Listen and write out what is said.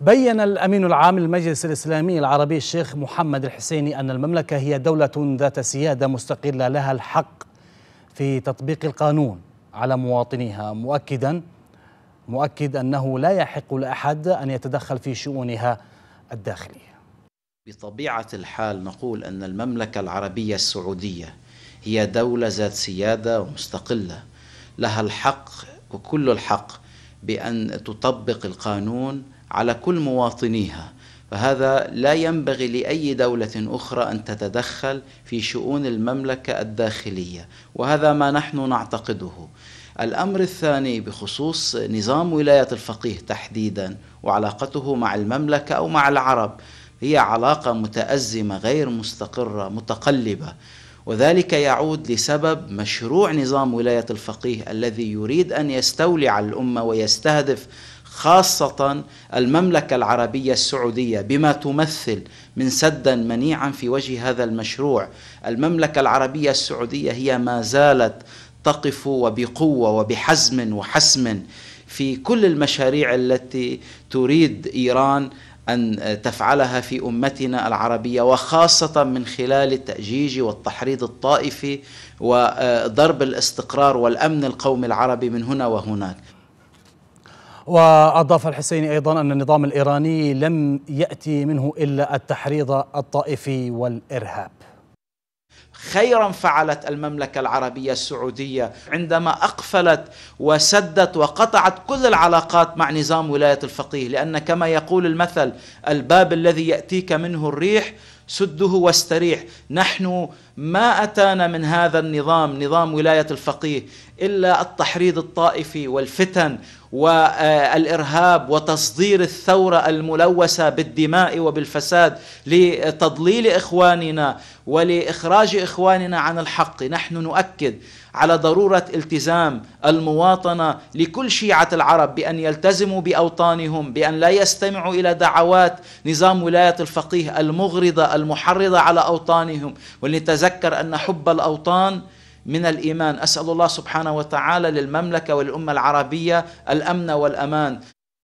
بين الأمين العام للمجلس الإسلامي العربي الشيخ محمد الحسيني أن المملكة هي دولة ذات سيادة مستقلة لها الحق في تطبيق القانون على مواطنيها مؤكدا مؤكد أنه لا يحق لأحد أن يتدخل في شؤونها الداخلية بطبيعة الحال نقول أن المملكة العربية السعودية هي دولة ذات سيادة ومستقلة لها الحق وكل الحق بأن تطبق القانون على كل مواطنيها فهذا لا ينبغي لاي دوله اخرى ان تتدخل في شؤون المملكه الداخليه وهذا ما نحن نعتقده الامر الثاني بخصوص نظام ولايه الفقيه تحديدا وعلاقته مع المملكه او مع العرب هي علاقه متازمه غير مستقره متقلبه وذلك يعود لسبب مشروع نظام ولايه الفقيه الذي يريد ان يستولي على الامه ويستهدف خاصة المملكة العربية السعودية بما تمثل من سدا منيعا في وجه هذا المشروع المملكة العربية السعودية هي ما زالت تقف وبقوة وبحزم وحسم في كل المشاريع التي تريد إيران أن تفعلها في أمتنا العربية وخاصة من خلال التأجيج والتحريض الطائفي وضرب الاستقرار والأمن القومي العربي من هنا وهناك وأضاف الحسيني أيضا أن النظام الإيراني لم يأتي منه إلا التحريض الطائفي والإرهاب خيرا فعلت المملكة العربية السعودية عندما أقفلت وسدت وقطعت كل العلاقات مع نظام ولاية الفقيه لأن كما يقول المثل الباب الذي يأتيك منه الريح سده واستريح نحن ما أتانا من هذا النظام نظام ولاية الفقيه إلا التحريض الطائفي والفتن والارهاب وتصدير الثوره الملوثه بالدماء وبالفساد لتضليل اخواننا ولاخراج اخواننا عن الحق نحن نؤكد على ضروره التزام المواطنه لكل شيعه العرب بان يلتزموا باوطانهم بان لا يستمعوا الى دعوات نظام ولايه الفقيه المغرضه المحرضه على اوطانهم ولنتذكر ان حب الاوطان من الايمان اسال الله سبحانه وتعالى للمملكه والأمة العربيه الامن والامان